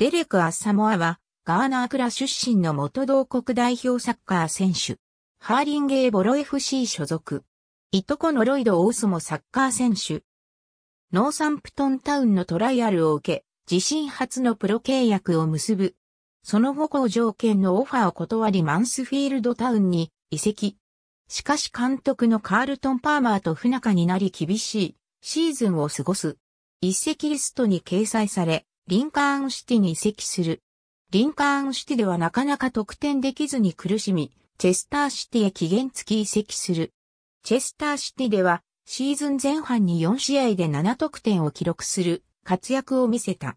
デレク・アッサモアは、ガーナークラ出身の元同国代表サッカー選手。ハーリンゲーボロ FC 所属。いとこのロイド・オースもサッカー選手。ノーサンプトンタウンのトライアルを受け、自身初のプロ契約を結ぶ。その後護条件のオファーを断りマンスフィールドタウンに移籍。しかし監督のカールトン・パーマーと不仲になり厳しいシーズンを過ごす。一席リストに掲載され、リンカーンシティに移籍する。リンカーンシティではなかなか得点できずに苦しみ、チェスターシティへ期限付き移籍する。チェスターシティではシーズン前半に4試合で7得点を記録する活躍を見せた。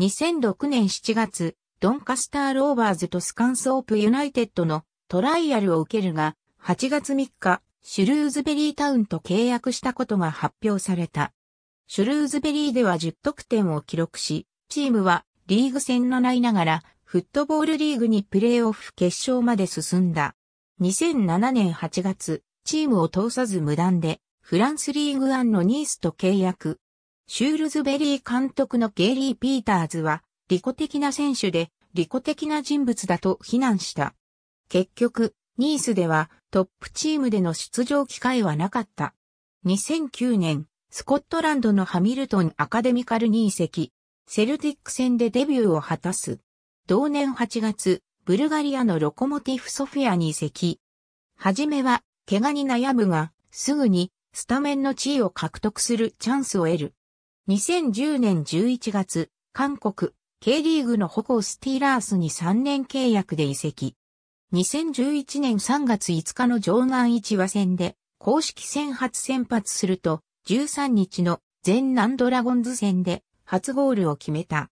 2006年7月、ドンカスターローバーズとスカンスオープユナイテッドのトライアルを受けるが、8月3日、シュルーズベリータウンと契約したことが発表された。シュルーズベリーでは10得点を記録し、チームはリーグ戦のないながら、フットボールリーグにプレーオフ決勝まで進んだ。2007年8月、チームを通さず無断で、フランスリーグアンのニースと契約。シュールズベリー監督のゲイリー・ピーターズは、利己的な選手で、利己的な人物だと非難した。結局、ニースではトップチームでの出場機会はなかった。2009年、スコットランドのハミルトンアカデミカルに移籍。セルティック戦でデビューを果たす。同年8月、ブルガリアのロコモティフソフィアに移籍。はじめは、怪我に悩むが、すぐに、スタメンの地位を獲得するチャンスを得る。2010年11月、韓国、K リーグの護スティーラースに3年契約で移籍。2011年3月5日の上南一和戦で公式戦初先発すると13日の全南ドラゴンズ戦で初ゴールを決めた。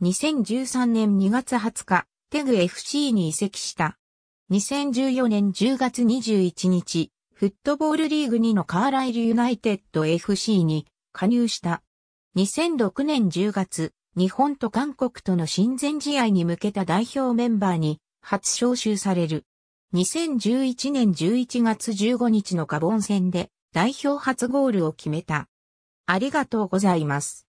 2013年2月20日、テグ FC に移籍した。2014年10月21日、フットボールリーグ2のカーライルユナイテッド FC に加入した。2006年10月、日本と韓国との親善試合に向けた代表メンバーに初招集される。2011年11月15日のガボン戦で代表初ゴールを決めた。ありがとうございます。